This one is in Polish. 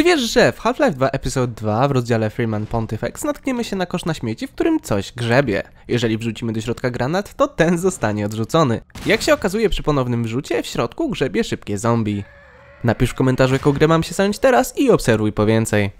Czy wiesz, że w Half-Life 2 Episode 2 w rozdziale Freeman Pontifex natkniemy się na kosz na śmieci, w którym coś grzebie? Jeżeli wrzucimy do środka granat, to ten zostanie odrzucony. Jak się okazuje przy ponownym wrzucie, w środku grzebie szybkie zombie. Napisz w komentarzu, jaką grę mam się zająć teraz i obserwuj po więcej.